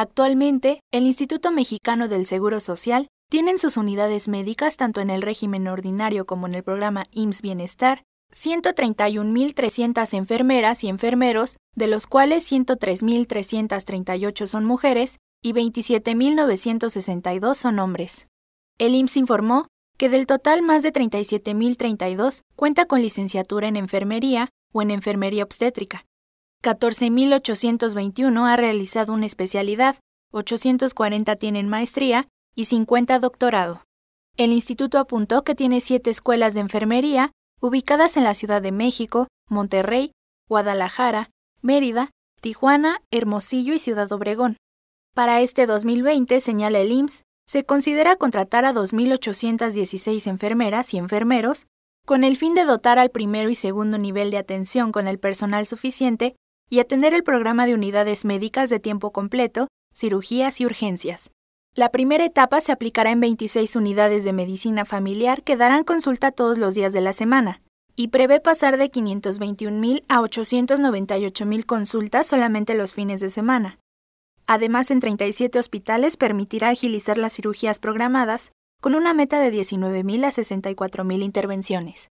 Actualmente, el Instituto Mexicano del Seguro Social tiene en sus unidades médicas tanto en el régimen ordinario como en el programa IMSS Bienestar 131.300 enfermeras y enfermeros, de los cuales 103.338 son mujeres y 27.962 son hombres. El IMSS informó que del total más de 37.032 cuenta con licenciatura en enfermería o en enfermería obstétrica, 14.821 ha realizado una especialidad, 840 tienen maestría y 50 doctorado. El instituto apuntó que tiene siete escuelas de enfermería ubicadas en la Ciudad de México, Monterrey, Guadalajara, Mérida, Tijuana, Hermosillo y Ciudad Obregón. Para este 2020, señala el IMSS, se considera contratar a 2.816 enfermeras y enfermeros con el fin de dotar al primero y segundo nivel de atención con el personal suficiente y atender el programa de unidades médicas de tiempo completo, cirugías y urgencias. La primera etapa se aplicará en 26 unidades de medicina familiar que darán consulta todos los días de la semana y prevé pasar de 521.000 a 898.000 consultas solamente los fines de semana. Además, en 37 hospitales permitirá agilizar las cirugías programadas con una meta de 19.000 a 64.000 intervenciones.